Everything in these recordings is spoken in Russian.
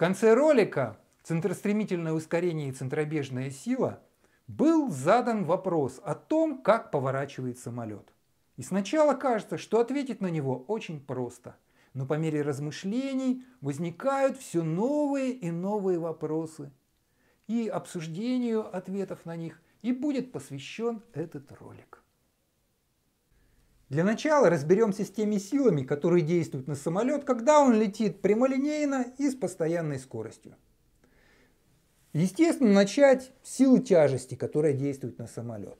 конце ролика «Центростремительное ускорение и центробежная сила» был задан вопрос о том, как поворачивает самолет. И сначала кажется, что ответить на него очень просто. Но по мере размышлений возникают все новые и новые вопросы. И обсуждению ответов на них и будет посвящен этот ролик. Для начала разберемся с теми силами, которые действуют на самолет, когда он летит прямолинейно и с постоянной скоростью. Естественно, начать с силы тяжести, которая действует на самолет.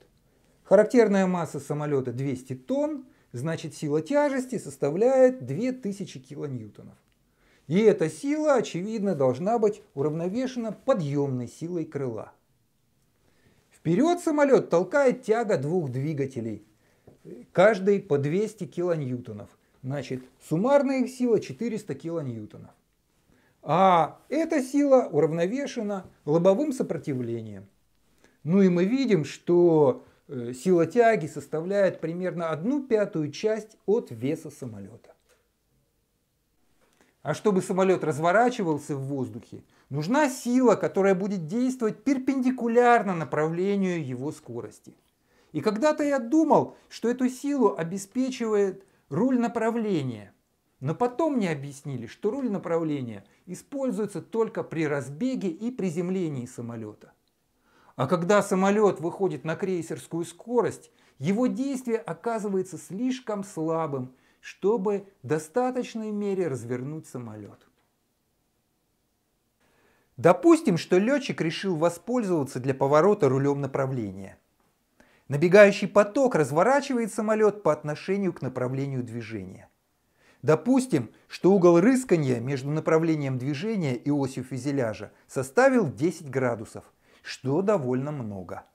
Характерная масса самолета 200 тонн, значит сила тяжести составляет 2000 килоньютонов. И эта сила, очевидно, должна быть уравновешена подъемной силой крыла. Вперед самолет толкает тяга двух двигателей – каждый по 200 килоньютонов. Значит, суммарная их сила 400 килоньютонов. А эта сила уравновешена лобовым сопротивлением. Ну и мы видим, что э, сила тяги составляет примерно одну пятую часть от веса самолета. А чтобы самолет разворачивался в воздухе, нужна сила, которая будет действовать перпендикулярно направлению его скорости. И когда-то я думал, что эту силу обеспечивает руль направления. Но потом мне объяснили, что руль направления используется только при разбеге и приземлении самолета. А когда самолет выходит на крейсерскую скорость, его действие оказывается слишком слабым, чтобы в достаточной мере развернуть самолет. Допустим, что летчик решил воспользоваться для поворота рулем направления – Набегающий поток разворачивает самолет по отношению к направлению движения. Допустим, что угол рыскания между направлением движения и осью фюзеляжа составил 10 градусов, что довольно много.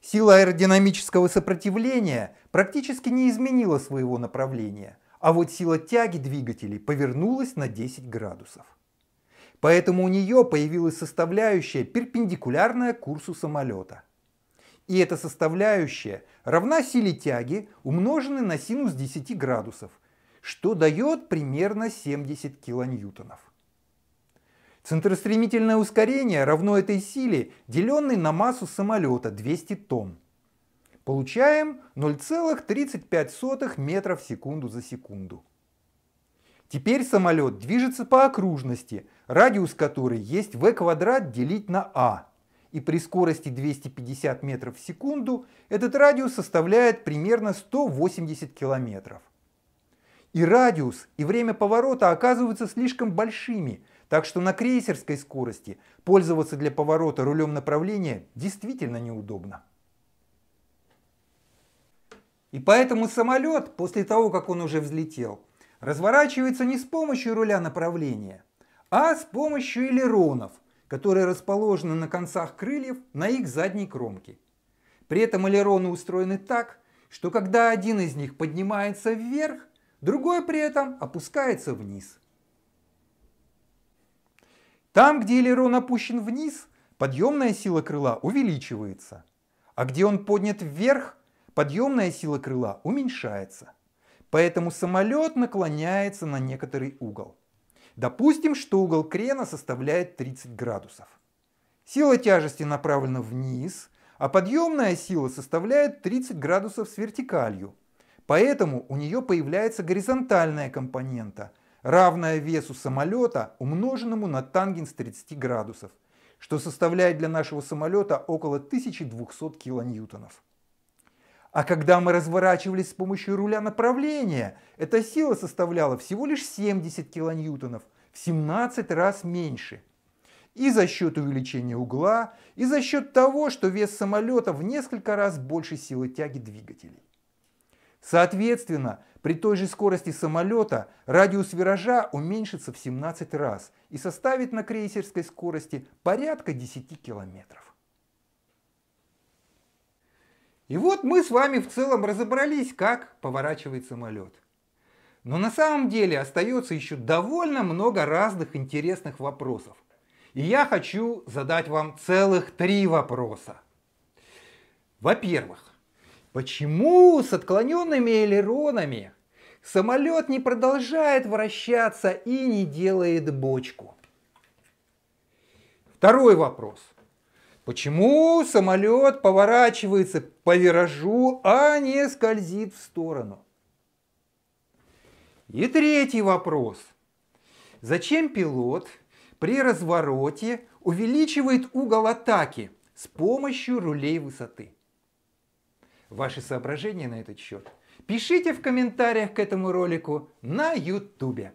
Сила аэродинамического сопротивления практически не изменила своего направления, а вот сила тяги двигателей повернулась на 10 градусов. Поэтому у нее появилась составляющая, перпендикулярная курсу самолета – и эта составляющая равна силе тяги, умноженной на синус 10 градусов, что дает примерно 70 килоньютонов. Центростремительное ускорение равно этой силе, деленной на массу самолета 200 тонн. Получаем 0,35 метра в секунду за секунду. Теперь самолет движется по окружности, радиус которой есть v квадрат делить на а и при скорости 250 метров в секунду этот радиус составляет примерно 180 километров. И радиус, и время поворота оказываются слишком большими, так что на крейсерской скорости пользоваться для поворота рулем направления действительно неудобно. И поэтому самолет, после того, как он уже взлетел, разворачивается не с помощью руля направления, а с помощью элеронов – которые расположены на концах крыльев на их задней кромке. При этом элероны устроены так, что когда один из них поднимается вверх, другой при этом опускается вниз. Там, где элерон опущен вниз, подъемная сила крыла увеличивается, а где он поднят вверх, подъемная сила крыла уменьшается. Поэтому самолет наклоняется на некоторый угол. Допустим, что угол крена составляет 30 градусов. Сила тяжести направлена вниз, а подъемная сила составляет 30 градусов с вертикалью. Поэтому у нее появляется горизонтальная компонента, равная весу самолета, умноженному на тангенс 30 градусов, что составляет для нашего самолета около 1200 килоньютонов. А когда мы разворачивались с помощью руля направления, эта сила составляла всего лишь 70 килоньютонов, в 17 раз меньше. И за счет увеличения угла, и за счет того, что вес самолета в несколько раз больше силы тяги двигателей. Соответственно, при той же скорости самолета радиус виража уменьшится в 17 раз и составит на крейсерской скорости порядка 10 километров. И вот мы с вами в целом разобрались, как поворачивает самолет. Но на самом деле остается еще довольно много разных интересных вопросов. И я хочу задать вам целых три вопроса. Во-первых, почему с отклоненными элеронами самолет не продолжает вращаться и не делает бочку? Второй вопрос. Почему самолет поворачивается по виражу, а не скользит в сторону? И третий вопрос. Зачем пилот при развороте увеличивает угол атаки с помощью рулей высоты? Ваши соображения на этот счет пишите в комментариях к этому ролику на YouTube.